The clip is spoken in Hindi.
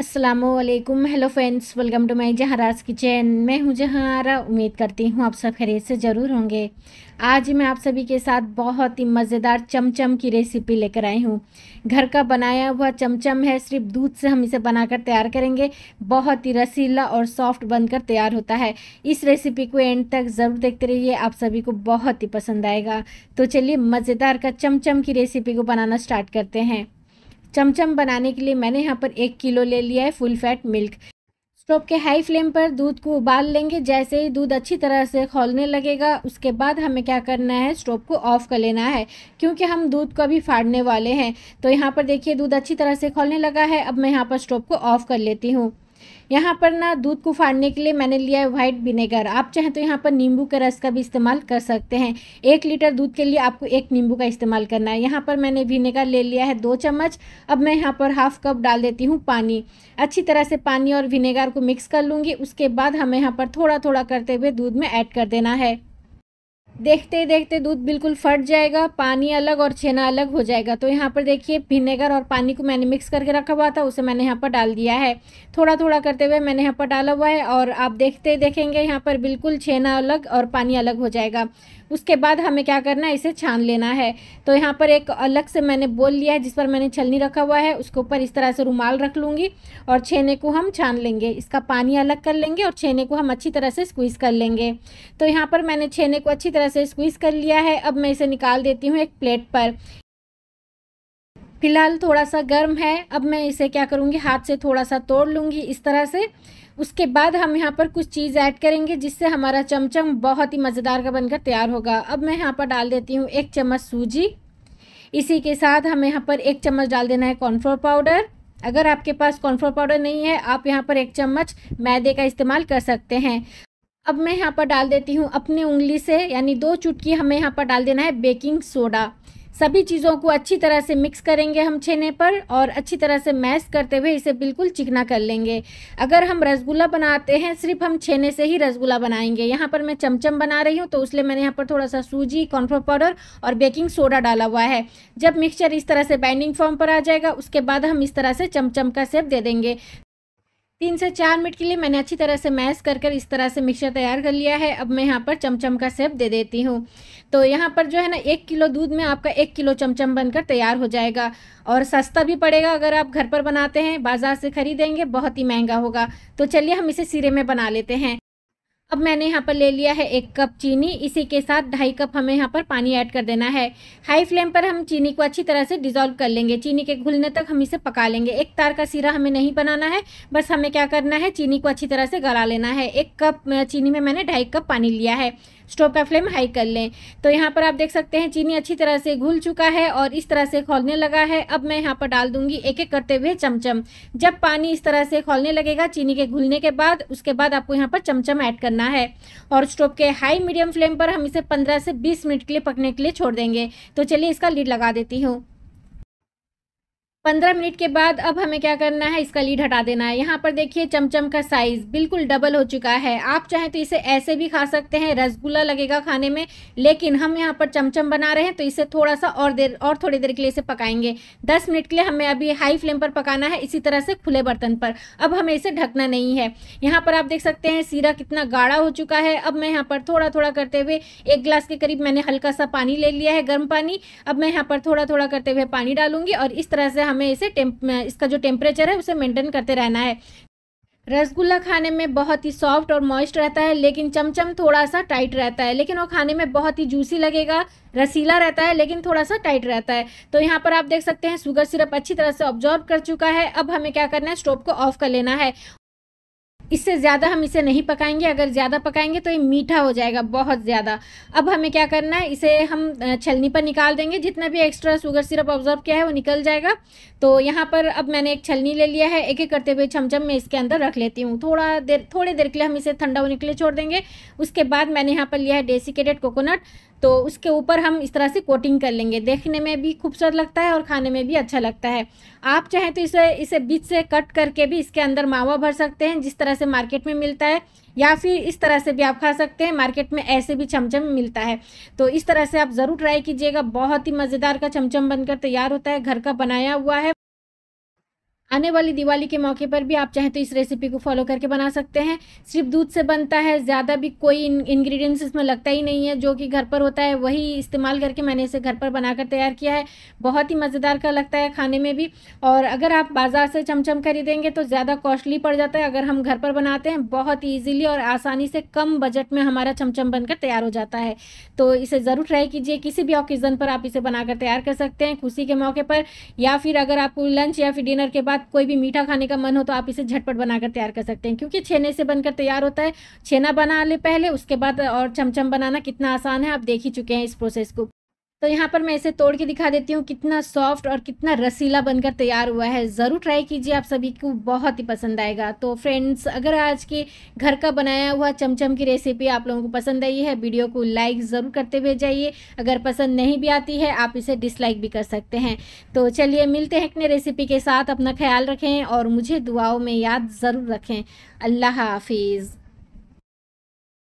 असलकुम hello friends welcome to my Zahara's kitchen मैं हूँ जहारा उम्मीद करती हूँ आप सब खरीद से ज़रूर होंगे आज मैं आप सभी के साथ बहुत ही मज़ेदार चमचम की रेसिपी लेकर आई हूँ घर का बनाया हुआ चमचम है सिर्फ दूध से हम इसे बनाकर तैयार करेंगे बहुत ही रसीला और सॉफ्ट बनकर तैयार होता है इस रेसिपी को एंड तक ज़रूर देखते रहिए आप सभी को बहुत ही पसंद आएगा तो चलिए मज़ेदार का चमचम की रेसिपी को बनाना स्टार्ट करते हैं चमचम बनाने के लिए मैंने यहाँ पर एक किलो ले लिया है फुल फैट मिल्क स्टोव के हाई फ्लेम पर दूध को उबाल लेंगे जैसे ही दूध अच्छी तरह से खोलने लगेगा उसके बाद हमें क्या करना है स्टोव को ऑफ़ कर लेना है क्योंकि हम दूध को अभी फाड़ने वाले हैं तो यहाँ पर देखिए दूध अच्छी तरह से खोलने लगा है अब मैं यहाँ पर स्टोव को ऑफ़ कर लेती हूँ यहाँ पर ना दूध को फाड़ने के लिए मैंने लिया है वाइट विनेगर आप चाहें तो यहाँ पर नींबू के रस का भी इस्तेमाल कर सकते हैं एक लीटर दूध के लिए आपको एक नींबू का इस्तेमाल करना है यहाँ पर मैंने विनेगर ले लिया है दो चम्मच अब मैं यहाँ पर हाफ कप डाल देती हूँ पानी अच्छी तरह से पानी और विनेगर को मिक्स कर लूँगी उसके बाद हमें यहाँ पर थोड़ा थोड़ा करते हुए दूध में ऐड कर देना है देखते देखते दूध बिल्कुल फट जाएगा पानी अलग और छेना अलग हो जाएगा तो यहाँ पर देखिए विनेगर और पानी को मैंने मिक्स करके रखा हुआ था उसे मैंने यहाँ पर डाल दिया है थोड़ा थोड़ा करते हुए मैंने यहाँ पर डाला हुआ है और आप देखते देखेंगे यहाँ पर बिल्कुल छेना अलग और पानी अलग हो जाएगा उसके बाद हमें क्या करना है इसे छान लेना है तो यहाँ पर एक अलग से मैंने बोल लिया है जिस पर मैंने छलनी रखा हुआ है उसके ऊपर इस तरह से रुमाल रख लूँगी और छेने को हम छान लेंगे इसका पानी अलग कर लेंगे और छेने को हम अच्छी तरह से स्क्वीज़ कर लेंगे तो यहाँ पर मैंने छेने को अच्छी तरह से स्क्वीज़ कर लिया है अब मैं इसे निकाल देती हूँ एक प्लेट पर फिलहाल थोड़ा सा गर्म है अब मैं इसे क्या करूँगी हाथ से थोड़ा सा तोड़ लूँगी इस तरह से उसके बाद हम यहाँ पर कुछ चीज़ ऐड करेंगे जिससे हमारा चमचम बहुत ही मज़ेदार का बनकर तैयार होगा अब मैं यहाँ पर डाल देती हूँ एक चम्मच सूजी इसी के साथ हमें यहाँ पर एक चम्मच डाल देना है कॉर्नफ्लोर पाउडर अगर आपके पास कॉर्नफ्लोर पाउडर नहीं है आप यहाँ पर एक चम्मच मैदे का इस्तेमाल कर सकते हैं अब मैं यहाँ पर डाल देती हूँ अपने उंगली से यानी दो चुटकी हमें यहाँ पर डाल देना है बेकिंग सोडा सभी चीज़ों को अच्छी तरह से मिक्स करेंगे हम छेने पर और अच्छी तरह से मैश करते हुए इसे बिल्कुल चिकना कर लेंगे अगर हम रसगुल्ला बनाते हैं सिर्फ हम छेने से ही रसगुल्ला बनाएंगे यहाँ पर मैं चमचम बना रही हूँ तो उसलिए मैंने यहाँ पर थोड़ा सा सूजी कॉर्नफ्लोर पाउडर और बेकिंग सोडा डाला हुआ है जब मिक्सचर इस तरह से बाइंडिंग फॉर्म पर आ जाएगा उसके बाद हम इस तरह से चमचम का सेप दे देंगे तीन से चार मिनट के लिए मैंने अच्छी तरह से मैश कर कर इस तरह से मिक्सचर तैयार कर लिया है अब मैं यहाँ पर चमचम का सेप दे देती हूँ तो यहाँ पर जो है ना एक किलो दूध में आपका एक किलो चमचम बनकर तैयार हो जाएगा और सस्ता भी पड़ेगा अगर आप घर पर बनाते हैं बाज़ार से खरीदेंगे बहुत ही महंगा होगा तो चलिए हम इसे सिरे में बना लेते हैं अब मैंने यहाँ पर ले लिया है एक कप चीनी इसी के साथ ढाई कप हमें यहाँ पर पानी ऐड कर देना है हाई फ्लेम पर हम चीनी को अच्छी तरह से डिजोल्व कर लेंगे चीनी के घुलने तक हम इसे पका लेंगे एक तार का सिरा हमें नहीं बनाना है बस हमें क्या करना है चीनी को अच्छी तरह से गला लेना है एक कप चीनी में मैंने ढाई कप पानी लिया है स्टोव का फ्लेम हाई कर लें तो यहाँ पर आप देख सकते हैं चीनी अच्छी तरह से घुल चुका है और इस तरह से खोलने लगा है अब मैं यहाँ पर डाल दूंगी एक एक करते हुए चमचम जब पानी इस तरह से खोलने लगेगा चीनी के घुलने के बाद उसके बाद आपको यहाँ पर चमचम ऐड करना करना है और स्टोव के हाई मीडियम फ्लेम पर हम इसे 15 से 20 मिनट के लिए पकने के लिए छोड़ देंगे तो चलिए इसका लीड लगा देती हूँ पंद्रह मिनट के बाद अब हमें क्या करना है इसका लीड हटा देना है यहाँ पर देखिए चमचम का साइज़ बिल्कुल डबल हो चुका है आप चाहें तो इसे ऐसे भी खा सकते हैं रसगुल्ला लगेगा खाने में लेकिन हम यहाँ पर चमचम बना रहे हैं तो इसे थोड़ा सा और देर और थोड़ी देर के लिए इसे पकाएंगे दस मिनट के लिए हमें अभी हाई फ्लेम पर पकाना है इसी तरह से खुले बर्तन पर अब हमें इसे ढकना नहीं है यहाँ पर आप देख सकते हैं सीरा कितना गाढ़ा हो चुका है अब मैं यहाँ पर थोड़ा थोड़ा करते हुए एक गिलास के करीब मैंने हल्का सा पानी ले लिया है गर्म पानी अब मैं यहाँ पर थोड़ा थोड़ा करते हुए पानी डालूंगी और इस तरह से हमें इसे इसका जो टेम्परेचर है उसे मेंटेन करते रहना है रसगुल्ला खाने में बहुत ही सॉफ्ट और मॉइस्ट रहता है लेकिन चमचम थोड़ा सा टाइट रहता है लेकिन वो खाने में बहुत ही जूसी लगेगा रसीला रहता है लेकिन थोड़ा सा टाइट रहता है तो यहाँ पर आप देख सकते हैं शुगर सिरप अच्छी तरह से ऑब्जॉर्व कर चुका है अब हमें क्या करना है स्टोव को ऑफ कर लेना है इससे ज़्यादा हम इसे नहीं पकाएंगे अगर ज़्यादा पकाएंगे तो ये मीठा हो जाएगा बहुत ज़्यादा अब हमें क्या करना है इसे हम छलनी पर निकाल देंगे जितना भी एक्स्ट्रा शुगर सिरप ऑब्जर्व किया है वो निकल जाएगा तो यहाँ पर अब मैंने एक छलनी ले लिया है एक एक करते हुए छमछम मैं इसके अंदर रख लेती हूँ थोड़ा देर थोड़ी देर के लिए हम इसे ठंडा होने के लिए छोड़ देंगे उसके बाद मैंने यहाँ पर लिया है डेसिकेटेड कोकोनट तो उसके ऊपर हम इस तरह से कोटिंग कर लेंगे देखने में भी खूबसूरत लगता है और खाने में भी अच्छा लगता है आप चाहें तो इसे इसे बीच से कट करके भी इसके अंदर मावा भर सकते हैं जिस तरह से से मार्केट में मिलता है या फिर इस तरह से भी आप खा सकते हैं मार्केट में ऐसे भी चमचम मिलता है तो इस तरह से आप ज़रूर ट्राई कीजिएगा बहुत ही मज़ेदार का चमचम बनकर तैयार होता है घर का बनाया हुआ है आने वाली दिवाली के मौके पर भी आप चाहें तो इस रेसिपी को फॉलो करके बना सकते हैं सिर्फ दूध से बनता है ज़्यादा भी कोई इंग्रेडिएंट्स इसमें लगता ही नहीं है जो कि घर पर होता है वही इस्तेमाल करके मैंने इसे घर पर बनाकर तैयार किया है बहुत ही मज़ेदार का लगता है खाने में भी और अगर आप बाज़ार से चमचम खरीदेंगे तो ज़्यादा कॉस्टली पड़ जाता है अगर हम घर पर बनाते हैं बहुत ईजिली और आसानी से कम बजट में हमारा चमचम बनकर तैयार हो जाता है तो इसे ज़रूर ट्राई कीजिए किसी भी ऑकेज़न पर आप इसे बनाकर तैयार कर सकते हैं खुशी के मौके पर या फिर अगर आपको लंच या फिर डिनर के बाद आप कोई भी मीठा खाने का मन हो तो आप इसे झटपट बनाकर तैयार कर सकते हैं क्योंकि छेने से बनकर तैयार होता है छेना बना ले पहले उसके बाद और चमचम बनाना कितना आसान है आप देख ही चुके हैं इस प्रोसेस को तो यहाँ पर मैं इसे तोड़ के दिखा देती हूँ कितना सॉफ्ट और कितना रसीला बनकर तैयार हुआ है ज़रूर ट्राई कीजिए आप सभी को बहुत ही पसंद आएगा तो फ्रेंड्स अगर आज के घर का बनाया हुआ चमचम की रेसिपी आप लोगों को पसंद आई है वीडियो को लाइक ज़रूर करते हुए जाइए अगर पसंद नहीं भी आती है आप इसे डिसलाइक भी कर सकते हैं तो चलिए मिलते हैं अपने रेसिपी के साथ अपना ख्याल रखें और मुझे दुआओं में याद ज़रूर रखें अल्लाह हाफिज़